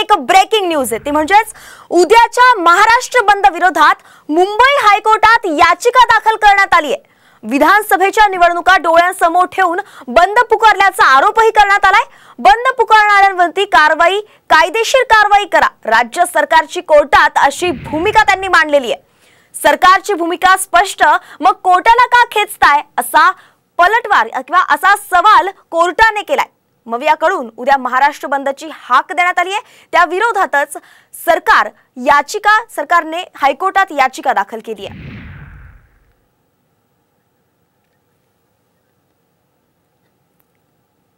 एक breaking news आहे ती म्हणजेच उद्याच्या महाराष्ट्र बंद विरोधात मुंबई हायकोर्टात याचिका दाखल करण्यात आली आहे विधानसभेच्या निवडणुका डोळ्यांसमोर ठेवून बंद पुकारल्याचा आरोपही करण्यात आलाय बंद पुकारणाऱ्यांवरती कारवाई कायदेशीर कारवाई करा राज्य सरकारची कोर्टात अशी भूमिका त्यांनी मांडलेली आहे सरकारची भूमिका स्पष्ट मग कोर्टाला का खेचताय असा पलटवार किंवा असा सवाल कोर्टाने केलाय मवियाकडून उद्या महाराष्ट्र बंदची हाक देण्यात आली आहे त्या विरोधातच सरकार याचिका सरकारने हायकोर्टात याचिका दाखल केली आहे